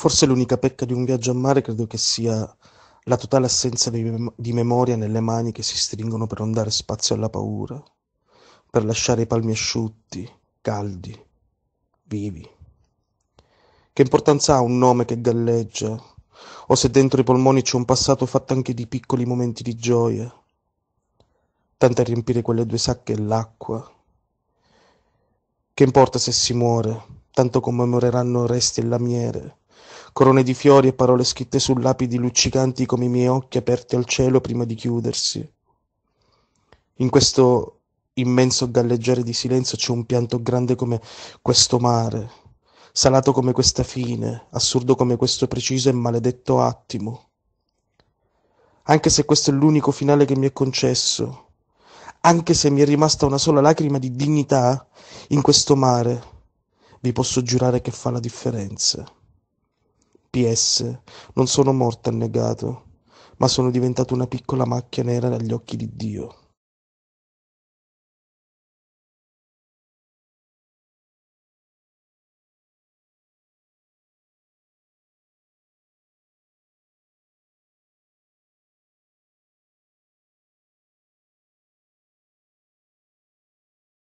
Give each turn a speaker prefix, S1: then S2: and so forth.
S1: Forse l'unica pecca di un viaggio a mare credo che sia la totale assenza di, memoria nelle mani che si stringono per non dare spazio alla paura, per lasciare i palmi asciutti, caldi, vivi. Che importanza ha un nome che galleggia? O se dentro i polmoni c'è un passato fatto anche di piccoli momenti di gioia? Tanto a riempire quelle due sacche e l'acqua. Che importa se si muore? Tanto commemoreranno resti e lamiere corone di fiori e parole scritte su lapidi luccicanti come i miei occhi aperti al cielo prima di chiudersi. In questo immenso galleggiare di silenzio c'è un pianto grande come questo mare, salato come questa fine, assurdo come questo preciso e maledetto
S2: attimo.
S1: Anche se questo è l'unico finale che mi è concesso, anche se mi è rimasta una sola lacrima di dignità in questo mare, vi posso giurare che fa la differenza. PS, non sono morto annegato, ma sono diventato una piccola macchia nera dagli occhi di Dio.